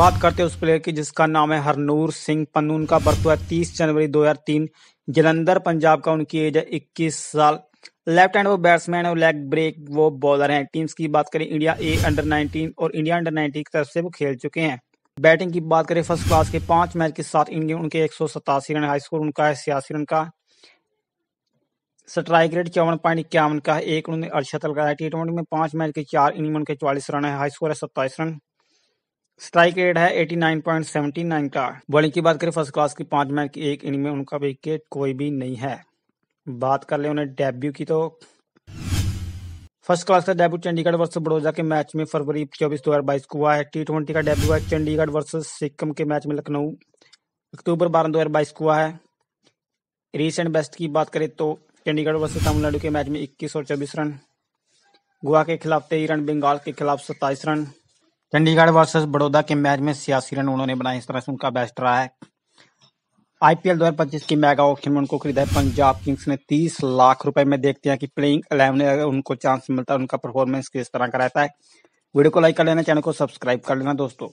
बात करते हैं उस प्लेयर की जिसका नाम है हरनूर सिंह पन्नू उनका बर्थ हुआ तीस जनवरी 2003 जलंधर पंजाब का उनकी एज है इक्कीस साल लेफ्ट हैंड वो बैट्समैन है लेग ब्रेक वो बॉलर हैं टीम्स की बात करें इंडिया ए अंडर 19 और इंडिया अंडर 19 की तरफ से वो खेल चुके हैं बैटिंग की बात करें फर्स्ट क्लास के पांच मैच के साथ इंडिया उनके एक रन हाई स्कोर उनका है छियासी रन का स्ट्राइक रेट चौवन पॉइंट इक्यावन का है एक उन्होंने अड़सठ लगाया टी ट्वेंटी में पांच मैच के चार इनिंग उनके चालीस रन है हाई स्कोर है सत्ताईस रन स्ट्राइक रेट है 89.79 का बॉलिंग की बात करें फर्स्ट क्लास की पांच मैच की एक इनिंग में उनका विकेट कोई भी नहीं है बात कर ले उन्हें डेब्यू की तो फर्स्ट क्लास का डेब्यू चंडीगढ़ वर्सेस बड़ौदा के मैच में फरवरी चौबीस दो हजार बाईस को हुआ है टी ट्वेंटी का डेब्यू है चंडीगढ़ वर्सेस सिक्किम के मैच में लखनऊ अक्टूबर बारह दो हजार बाईस को हुआ है रिसेंट बेस्ट की बात करें तो चंडीगढ़ वर्सेस तमिलनाडु के मैच में इक्कीस और चौबीस रन गोवा के खिलाफ तेईस रन बंगाल के खिलाफ सत्ताईस रन चंडीगढ़ वर्सेस बड़ौदा के मैच में सियासी रन उन्होंने बनाए इस तरह से उनका बेस्ट रहा है आईपीएल 2025 की मेगा ऑक्शन में उनको खरीदा है पंजाब किंग्स ने 30 लाख रुपए में देखते हैं कि प्लेइंग इलेवन अगर उनको चांस मिलता है उनका परफॉर्मेंस किस तरह का रहता है वीडियो को लाइक कर लेना चैनल को सब्सक्राइब कर लेना दोस्तों